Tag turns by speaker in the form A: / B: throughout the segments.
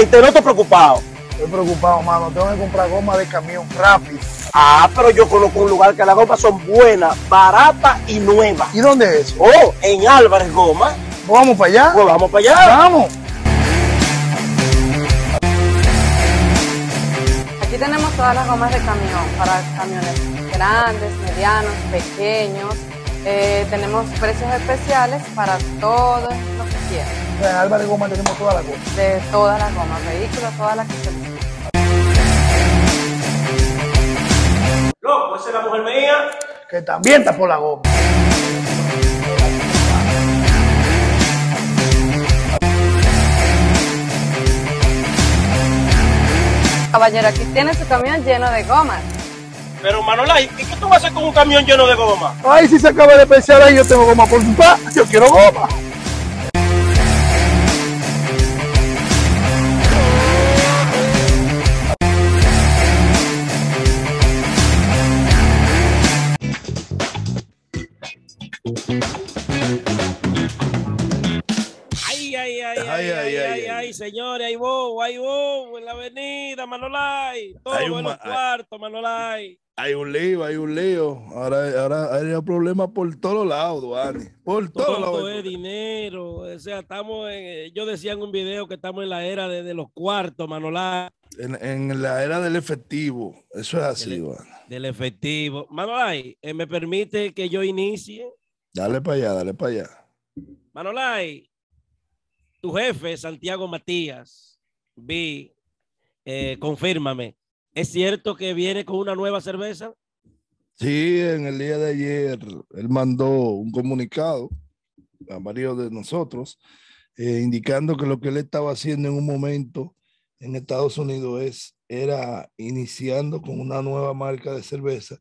A: ¿y te te preocupado.
B: Estoy preocupado, mano. Tengo que comprar goma de camión rápido.
A: Ah, pero yo conozco un lugar que las gomas son buenas, baratas y nuevas. ¿Y dónde es Oh, en Álvarez Goma. vamos para allá? Pues vamos para allá. Vamos. Aquí tenemos todas las gomas de camión para camiones grandes, medianos, pequeños. Eh, tenemos precios especiales para todo lo que quieran en Goma tenemos toda la goma. De todas las gomas, vehículos, todas las que se... Loco, esa es la mujer mía. Que también está por la goma. Caballero, aquí tiene su camión lleno de gomas. Pero Manola, ¿y qué tú vas a hacer con un camión lleno de goma?
B: Ay, si se acaba de pensar ahí, yo tengo goma por su papá, yo quiero goma.
A: Ay, ay, ay, ay, ay, ay, ay, señores, ahí vos, ahí vos, en la avenida, Manolay, todo hay en los cuartos, Manolay.
B: Hay un lío, hay un lío. Ahora, ahora hay un problema por todos lados, Duane. Por
A: todos lados. Todo es dinero. O sea, estamos en, eh, yo decía en un video que estamos en la era de, los cuartos, Manolay.
B: En, en, la era del efectivo. Eso es así, Del, e-
A: del efectivo. Manolay, eh, me permite que yo inicie.
B: Dale para allá, dale para allá.
A: Manolay, tu jefe, Santiago Matías, vi, eh, confírmame, ¿es cierto que viene con una nueva cerveza?
B: Sí, en el día de ayer él mandó un comunicado a varios de nosotros eh, indicando que lo que él estaba haciendo en un momento en Estados Unidos es, era iniciando con una nueva marca de cerveza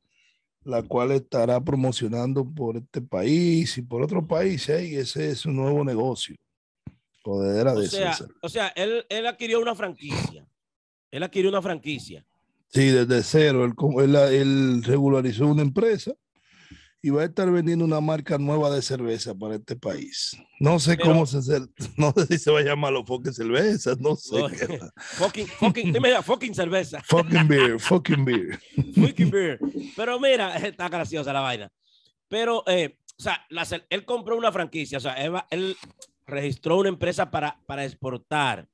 B: la cual estará promocionando por este país y por otro país ¿eh? y ese es un nuevo negocio. o sea,
A: O sea, él, adquirió una franquicia. Él adquirió una franquicia.
B: Sí, desde cero. él, él regularizó una empresa y va a estar vendiendo una marca nueva de cerveza para este país. No sé cómo se no sé si se va a llamar los fucking cervezas, no sé.
A: fucking, fucking, cerveza.
B: Fucking beer, fucking beer.
A: fucking beer. Pero mira, está graciosa la vaina. Pero, eh, o sea, él compró una franquicia, o sea, él registró una empresa para, para exportar.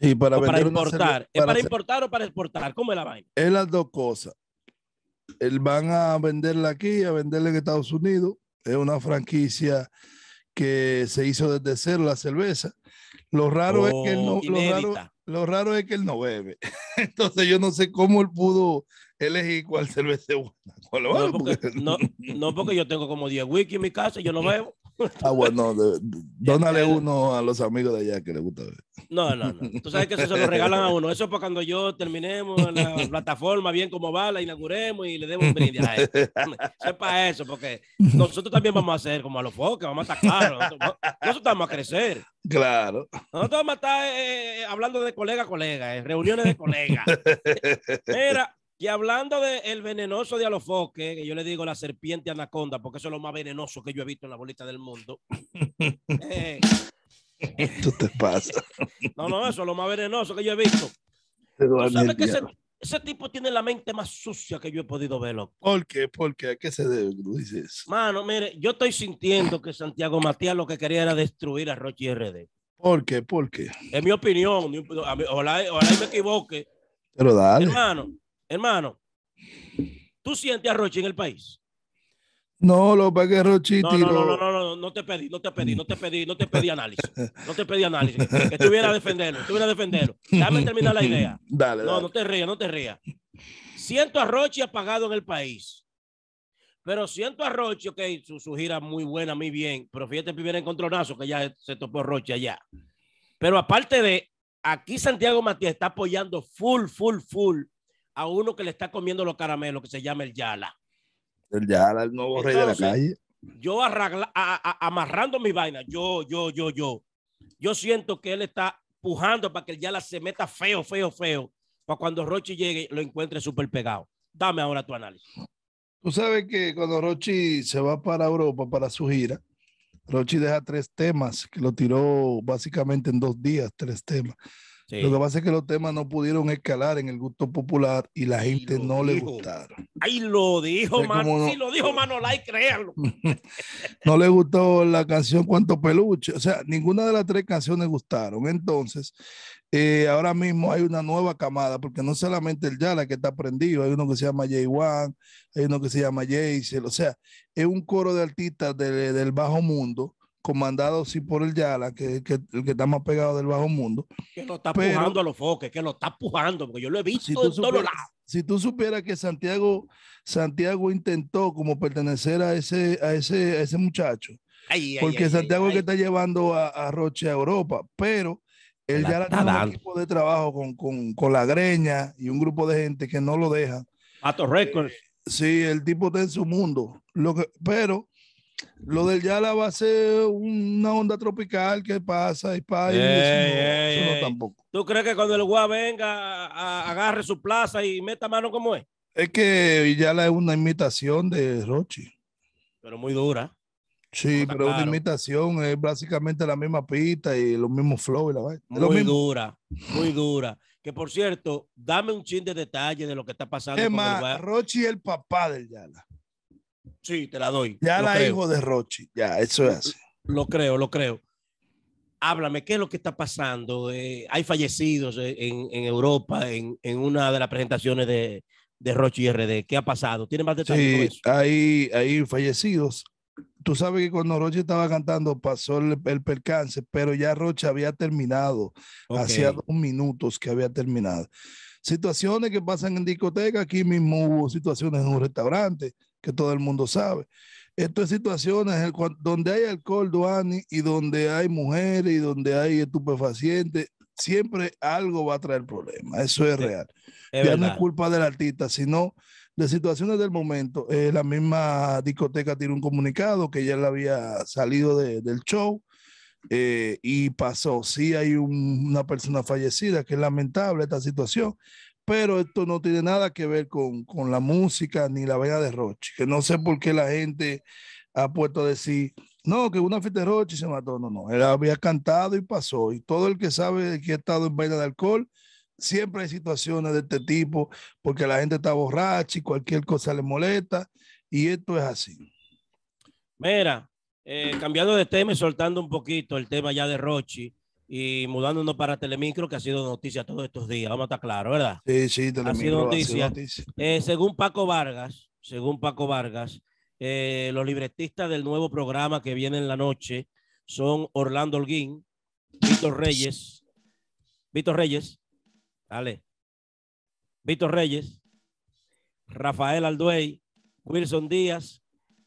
B: y para, para importar. ¿Es para
A: importar o para exportar? ¿Cómo es la vaina?
B: Es las dos cosas él van a venderla aquí, a venderla en Estados Unidos. Es una franquicia que se hizo desde cero la cerveza. Lo raro, es, que él no, oh, lo raro, es que él no bebe. Entonces yo no sé cómo él pudo elegir
A: cuál cerveza buena. no, porque, no, porque, yo tengo como 10 wiki en mi casa y yo no bebo.
B: Ah, bueno, dónale uno a los amigos de allá que les gusta
A: No, no, no. Tú sabes que eso se lo regalan a uno. Eso es para cuando yo terminemos la plataforma bien como va, la inauguremos y le demos un brindis Eso es para eso, porque nosotros también vamos a hacer como a los Que vamos a estar claros. Nosotros, vamos a crecer. Claro. Nosotros vamos a estar eh, eh, hablando de colega a colega, eh, reuniones de colega
B: Mira,
A: y hablando del de venenoso de Alofoque, que yo le digo la serpiente anaconda, porque eso es lo más venenoso que yo he visto en la bolita del mundo. ¿Qué eh, te pasa. No, no, eso es lo más venenoso que yo he visto. ese, tipo tiene la mente más sucia que yo he podido verlo.
B: ¿Por qué? ¿Por qué? ¿A qué se debe
A: Mano, mire, yo estoy sintiendo que Santiago Matías lo que quería era destruir a Rochi RD. ¿Por qué? ¿Por qué? Es mi opinión. O la me equivoque. Pero dale. Hermano, hermano, ¿tú sientes a Rochi en el país?
B: No, lo pagué Rochi. No, no, no, no,
A: no, no, te pedí, no te pedí, no te pedí, no te pedí análisis. No te pedí análisis. Que estuviera a defenderlo, estuviera a defenderlo. Déjame terminar la idea. Dale, no, no te rías, no te rías. Siento a Rochi apagado en el país. Pero siento a Rochi, ok, su, gira muy buena, muy bien. Pero fíjate el en encontronazo que ya se topó roche allá. Pero aparte de, aquí Santiago Matías está apoyando full, full, full a uno que le está comiendo los caramelos, que se llama el Yala.
B: El Yala, el nuevo rey de la calle.
A: Yo amarrando mi vaina, yo, yo, yo, yo. Yo siento que él está pujando para que el Yala se meta feo, feo, feo, para cuando Rochi llegue lo encuentre súper pegado. Dame ahora tu análisis.
B: Tú sabes que cuando Rochi se va para Europa para su gira, Rochi deja tres temas, que lo tiró básicamente en dos días, tres temas. Lo que pasa es que los temas no pudieron escalar en el gusto popular y la gente no le
A: gustaron. Ahí lo dijo, Manolai, lo dijo Manolay, créanlo.
B: no le gustó la canción Cuánto Peluche. O sea, ninguna de las tres canciones gustaron. Entonces, eh, ahora mismo hay una nueva camada, porque no solamente el Yala que está prendido, hay uno que se llama Jay Wan, hay uno que se llama Cell. O sea, es un coro de artistas del bajo mundo comandado sí por el Yala, que, que, el que está más pegado del bajo mundo.
A: Que lo está pujando a los foques, que lo está pujando, porque yo lo he visto si en todos lados. Si tú supieras que
B: Santiago, Santiago intentó como pertenecer a ese, a ese, muchacho. porque Santiago que está llevando a, Roche a Europa, pero el Yala ya tiene un equipo de trabajo con, la greña y un grupo de gente que no lo deja. a Records. récords eh, sí, el tipo está en su mundo. Lo que, pero lo del Yala va a ser una onda tropical que pasa y no,
A: tampoco. ¿Tú crees que cuando el Gua venga, agarre su plaza y meta mano como es? Es
B: que Yala es una imitación de Rochi. Pero muy dura. Sí, pero es una imitación, es básicamente la misma pista y los mismos flow Muy dura,
A: muy dura. Que por cierto, dame un chin de detalle de lo que está pasando. Es más,
B: Rochi es el papá del Yala.
A: Sí, te la doy. Ya la hijo de
B: Rochi, ya, eso es
A: Lo creo, lo creo. Háblame, ¿qué es lo que está pasando? Eh, hay fallecidos eh, en, Europa en, una de las presentaciones de, de y RD. ¿Qué ha pasado? ¿Tiene más detalles? Sí, hay,
B: fallecidos tú sabes que cuando Roche estaba cantando pasó el, percance, pero ya Roche había terminado. Hacía dos minutos que había terminado. Situaciones que pasan en discoteca, aquí mismo hubo situaciones en un restaurante, que todo el mundo sabe. Esto es situaciones donde hay alcohol, Duani, y donde hay mujeres y donde hay estupefacientes, siempre algo va a traer problema. Eso es real. ya no es culpa del artista, sino de situaciones del momento. Eh, la misma discoteca tiene un comunicado que ya le había salido del show eh, y pasó. Sí hay una persona fallecida, que es lamentable esta situación pero esto no tiene nada que ver con, la música ni la vaina de Roche, que no sé por qué la gente ha puesto a decir, no, que una fiesta de Roche se mató, no, no, él había cantado y pasó, y todo el que sabe que ha estado en vaina de alcohol, siempre hay situaciones de este tipo, porque la gente está borracha y cualquier cosa le molesta, y esto es así.
A: Mira, eh, cambiando de tema y soltando un poquito el tema ya de Rochi, y mudándonos para Telemicro, que ha sido noticia todos estos días, vamos a estar claros, ¿verdad? Sí, sí, Telemicro. Ha sido noticia. Eh, según Paco Vargas, según Paco Vargas, eh, los libretistas del nuevo programa que viene en la noche son Orlando Holguín, Víctor Reyes, Víctor Reyes, dale, Víctor Reyes, Rafael Alduey, Wilson Díaz,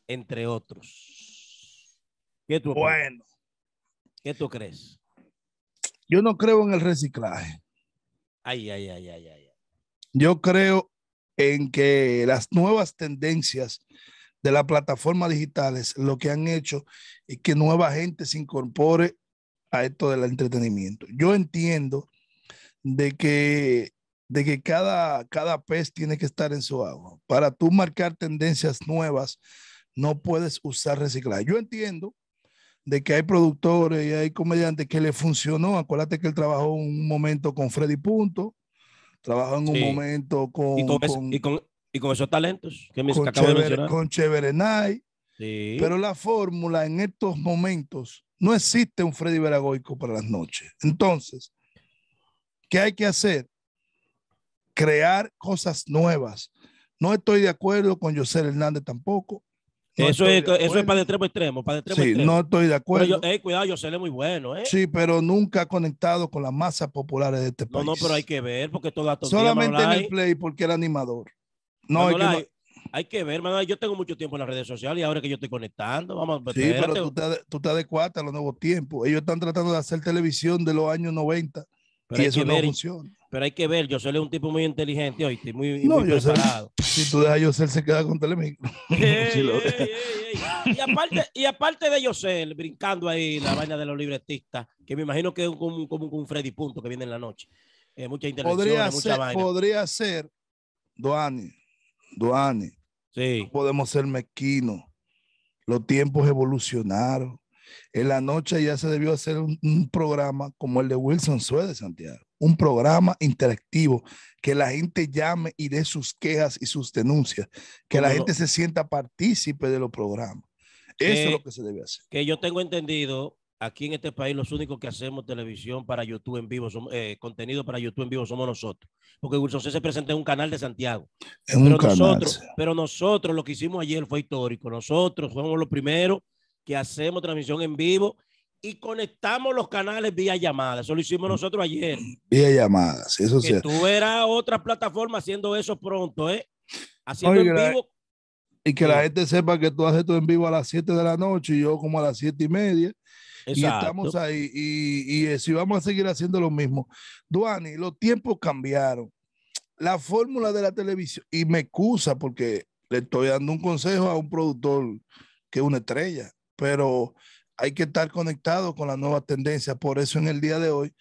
A: entre otros. ¿Qué tú bueno. ¿Qué tú crees?
B: Yo no creo en el reciclaje.
A: Ay, ay, ay, ay, ay.
B: Yo creo en que las nuevas tendencias de las plataformas digitales lo que han hecho es que nueva gente se incorpore a esto del entretenimiento. Yo entiendo de que, de que cada, cada pez tiene que estar en su agua. Para tú marcar tendencias nuevas, no puedes usar reciclaje. Yo entiendo de que hay productores y hay comediantes que le funcionó. Acuérdate que él trabajó un momento con Freddy Punto,
A: trabajó en un momento con... Y con, esos talentos que me con Con
B: Cheverenay.
A: Pero
B: la fórmula en estos momentos no existe un Freddy Veragoico para las noches. Entonces, ¿qué hay que hacer? Crear cosas nuevas. No estoy de acuerdo con José Hernández tampoco
A: eso, es, para el extremo extremo, para extremo sí, no estoy de acuerdo. Yo, eh, cuidado, yo sé muy bueno, ¿eh? Sí, pero
B: nunca ha conectado con las masas populares
A: de este país. No, no, pero hay que ver, porque todo tocado. Solamente en el play, porque era animador. No, hay que, ver, mano Yo tengo mucho tiempo en las redes sociales y ahora que yo estoy conectando, vamos a Sí, pero tú
B: te, tú a los nuevos tiempos. Ellos están tratando de hacer televisión de los años 90
A: y eso no funciona pero hay que ver, yo es un tipo muy inteligente hoy, muy, preparado.
B: si tú dejas a Yosel, se queda con Telemicro. y,
A: aparte, y aparte de Yosel, brincando ahí la vaina de los libretistas, que me imagino que es como, un Freddy Punto que viene en la noche. Eh, mucha podría ser, vaina. Podría
B: ser, Duane, Duane. podemos ser mezquinos. Los tiempos evolucionaron. En la noche ya se debió hacer un, programa como el de Wilson Sue Santiago un programa interactivo, que la gente llame y dé sus quejas y sus denuncias, que la gente se sienta partícipe de los programas. Eso es lo que se debe hacer.
A: Que yo tengo entendido, aquí en este país los únicos que hacemos televisión para YouTube en vivo, eh, contenido para YouTube en vivo somos nosotros, porque Wilson C. se presenta en un canal de Santiago. En un pero nosotros lo que hicimos ayer fue histórico, nosotros fuimos los primeros que hacemos transmisión en vivo y conectamos los canales vía llamada. Eso lo hicimos nosotros ayer. Vía llamadas, eso sí. Tú verás otra plataforma haciendo eso pronto, ¿eh? Haciendo en vivo.
B: y que la gente sepa que tú haces esto en vivo a las 7 de la noche y yo como a las 7 y media.
A: Y estamos
B: ahí. Y, y eh, si vamos a seguir haciendo lo mismo. Duani, los tiempos cambiaron. La fórmula de la televisión, y me excusa porque le estoy dando un consejo a un productor que es una estrella, pero hay que estar conectado con la nueva tendencia. Por eso en el día de hoy,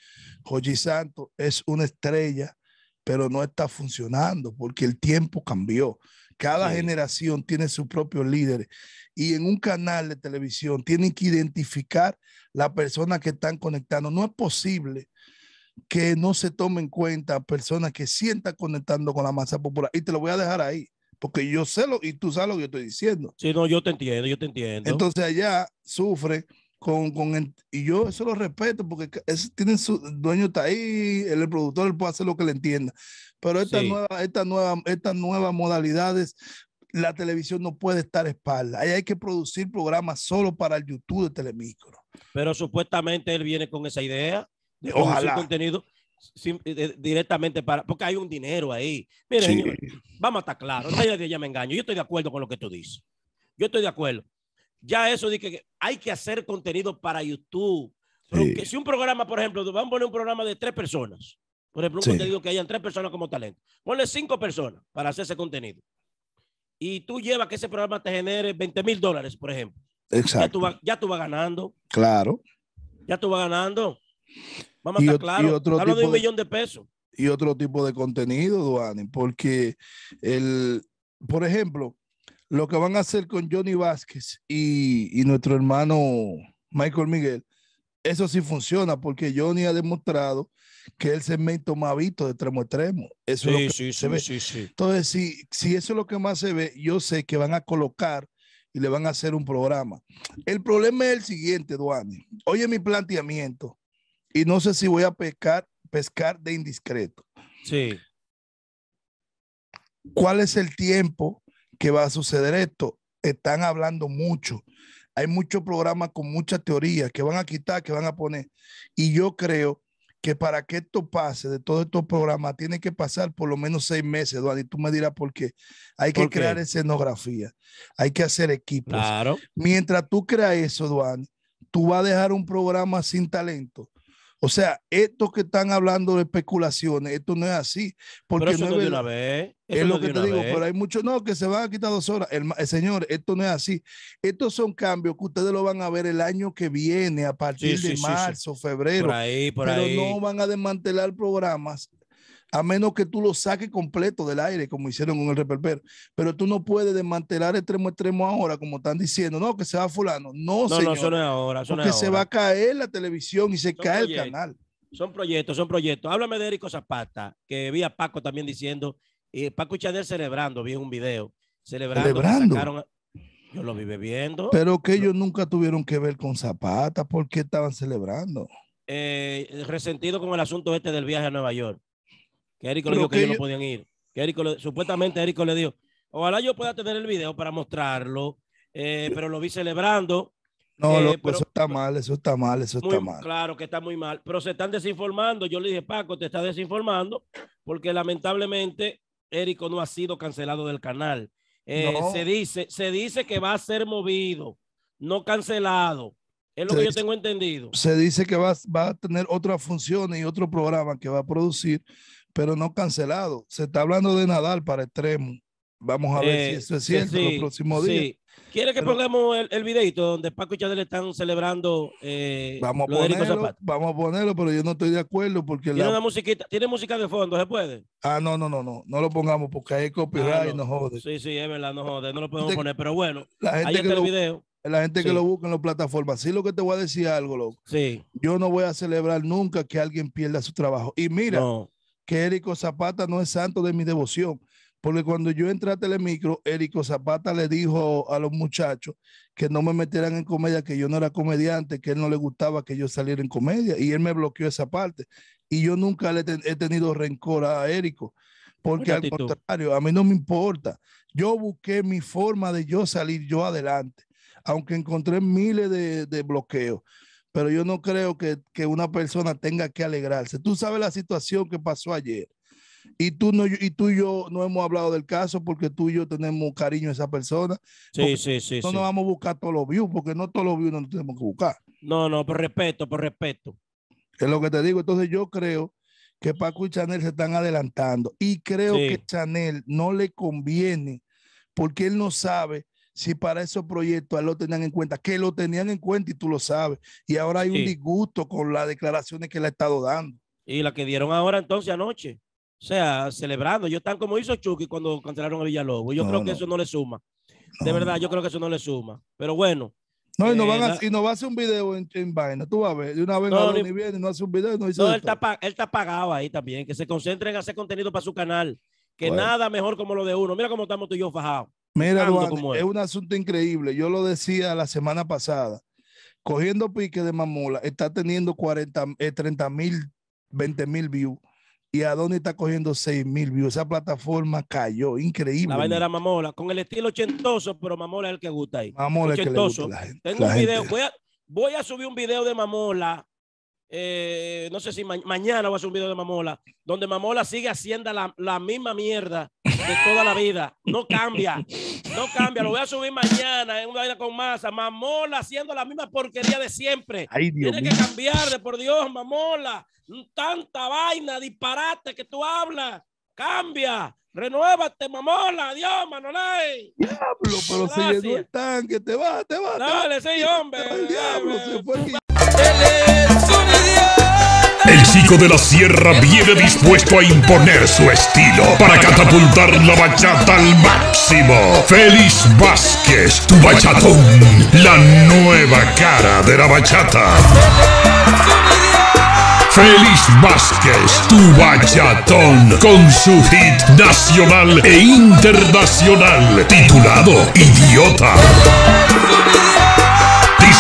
B: Joji Santo es una estrella, pero no está funcionando porque el tiempo cambió. Cada generación tiene sus propios líderes y en un canal de televisión tienen que identificar las personas que están conectando. No es posible que no se tome en cuenta personas que sientan conectando con la masa popular. Y te lo voy a dejar ahí, porque yo sé lo y tú sabes lo que yo estoy diciendo.
A: Sí, no, yo te entiendo, yo te entiendo. Entonces
B: allá sufre con, con y yo eso lo respeto porque es, tienen su dueño está ahí, el, productor productor puede hacer lo que le entienda. Pero estas nuevas esta nueva, estas modalidades, la televisión no puede estar espalda. Ahí hay que producir programas solo para el YouTube
A: de Telemicro. Pero supuestamente él viene con esa idea de Ojalá. contenido eh, directamente para, porque hay un dinero ahí. Miren, vamos a estar claros, no me engaño, yo estoy de acuerdo con lo que tú dices. Yo estoy de acuerdo ya eso de que hay que hacer contenido para YouTube. Porque si un programa, por ejemplo, vamos a poner un programa de tres personas, por ejemplo, un contenido que hayan tres personas como talento, ponle cinco personas para hacer ese contenido. Y tú llevas que ese programa te genere 20 mil dólares, por ejemplo. Exacto. Ya tú, vas, ganando. Claro. Ya tú vas ganando. Vamos a estar claros. Hablando de un de, millón de pesos.
B: Y otro tipo de contenido, Duane, porque el, por ejemplo, lo que van a hacer con Johnny Vázquez y, nuestro hermano Michael Miguel, eso sí funciona porque Johnny ha demostrado que es el segmento más visto de extremo a extremo. sí, sí, sí, sí. Entonces, si, eso es lo que más se ve, yo sé que van a colocar y le van a hacer un programa. El problema es el siguiente, Duane. Oye mi planteamiento y no sé si voy a pescar, pescar de indiscreto. Sí. ¿Cuál es el tiempo que va a suceder esto. Están hablando mucho. Hay muchos programas con muchas teorías que van a quitar, que van a poner. Y yo creo que para que esto pase de todos estos programas, tiene que pasar por lo menos seis meses, Duan, y tú me dirás por qué. Hay que crear escenografía, hay que hacer equipos. Mientras tú creas eso, Duan, tú vas a dejar un programa sin talento o sea, estos que están hablando de especulaciones, esto no es así. Porque no es una
A: vez. es lo que te digo, pero hay
B: muchos, no, que se van a quitar dos horas. El, señor, esto no es así. Estos son cambios que ustedes lo van a ver el año que viene, a partir de marzo, febrero. Por ahí, por pero no van a desmantelar programas a menos que tú lo saques completo del aire, como hicieron con el reperpero. Pero tú no puedes desmantelar extremo extremo ahora, como están diciendo, no, que se va fulano. No, no, señor, ahora. se va a caer la televisión y se cae el canal.
A: Son proyectos, son proyectos. Háblame de Erico Zapata, que vi a Paco también diciendo, eh, Y Paco Chadel celebrando, vi un video, celebrando. yo lo vi bebiendo. Pero
B: que ellos nunca tuvieron que ver con Zapata, ¿Por qué estaban celebrando?
A: Eh, resentido con el asunto este del viaje a Nueva York. Que Érico le dijo que, ellos no podían ir. Que supuestamente Érico le dijo, ojalá yo pueda tener el video para mostrarlo, eh, pero lo vi celebrando. No, eh,
B: eso está mal, eso está mal, eso está mal.
A: Claro que está muy mal, pero se están desinformando. Yo le dije, Paco, te está desinformando porque lamentablemente Erico no ha sido cancelado del canal. Eh, se, dice, se dice que va a ser movido, no cancelado. Es lo que yo tengo entendido.
B: Se dice que va, va a tener otras funciones y otro programa que va a producir pero no cancelado. Se está hablando de Nadal para extremo. Vamos a ver si eh, eso es cierto los próximos días.
A: ¿Quiere que pongamos el, videito donde Paco y Chadel están celebrando? Eh, vamos, a ponerlo,
B: vamos a ponerlo, pero yo no estoy de acuerdo porque. Tiene
A: tiene música de fondo, ¿se puede?
B: Ah, no, no, no, no, no lo pongamos porque hay copyright ah, no. jode.
A: Sí, sí, es verdad, nos jode, no lo podemos poner, pero bueno, la gente que video.
B: La gente que lo busca en las plataformas. Sí, lo que te voy a decir algo, loco. Sí. Yo no voy a celebrar nunca que alguien pierda su trabajo. Y mira, que Érico Zapata no es santo de mi devoción. Porque cuando yo entré a Telemicro, Érico Zapata le dijo a los muchachos que no me metieran en comedia, que yo no era comediante, que él no le gustaba que yo saliera en comedia. Y él me bloqueó esa parte. Y yo nunca le he tenido rencor a Érico. Porque al contrario, a mí no me importa. Yo busqué mi forma de yo salir yo adelante, aunque encontré miles de bloqueos pero yo no creo que, una persona tenga que alegrarse. Tú sabes la situación que pasó ayer. Y tú, no, y tú yo no hemos hablado del caso porque tú y yo tenemos cariño a esa persona. Sí, sí, sí. No vamos a buscar todos los views porque no todos los views no tenemos que buscar. No,
A: no, por respeto, por respeto. Es lo que te digo. Entonces yo creo
B: que Paco y Chanel se están adelantando y creo que Chanel no le conviene porque él no sabe si para esos proyectos lo tenían en cuenta, que lo tenían en cuenta y tú lo sabes. Y ahora hay un disgusto con las declaraciones que le ha estado dando.
A: Y la que dieron ahora entonces anoche. O sea, celebrando. Yo tan como hizo Chucky cuando cancelaron a Villalobos. Yo creo que eso no le suma. De verdad, yo creo que eso no le suma. Pero bueno. No, y, no eh, van va a
B: hacer un video en, vaina. Tú vas a ver. De una vez no, ni, viene, no hace un video. No, él,
A: está, él está pagado ahí también. Que se concentren en hacer contenido para su canal. Que nada mejor como lo de uno. Mira cómo estamos tú y yo fajados. Mira,
B: es. un asunto increíble. Yo lo decía la semana pasada. Cogiendo pique de Mamola, está teniendo 40, 30 eh, mil, 20 mil views. Y dónde está cogiendo 6 mil views. Esa plataforma cayó. Increíble. La vaina era
A: mamola. Con el estilo ochentoso, pero mamola es el que gusta ahí. Mamola es el que gusta Tengo un video. Voy a, voy a subir un video de mamola eh, no sé si mañana voy a hacer un video de Mamola, donde Mamola sigue haciendo la, misma mierda de toda la vida. No cambia, no cambia. Lo voy a subir mañana en una vaina con masa. Mamola haciendo la misma porquería de siempre. Tiene que cambiar, de por Dios, Mamola. Tanta vaina, disparate que tú hablas. Cambia, renuévate, mamola. Adiós, Manolay. Diablo,
B: pero se el tanque. Te va, te va. Dale, sí, hombre. diablo, se fue
C: de la sierra viene dispuesto a imponer su estilo para catapultar la bachata al máximo. Félix Vázquez, tu bachatón, la nueva cara de la bachata. Félix Vázquez, tu bachatón, con su hit nacional e internacional, titulado Idiota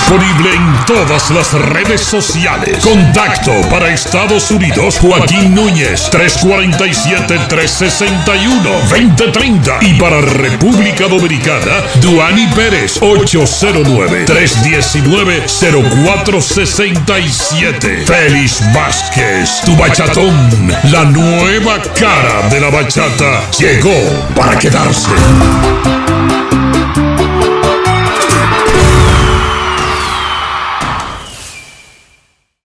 C: disponible en todas las redes sociales. Contacto para Estados Unidos, Joaquín Núñez, 347-361-2030. Y para República Dominicana, Duani Pérez, 809-319-0467. Félix Vázquez, tu bachatón, la nueva cara de la bachata, llegó para quedarse.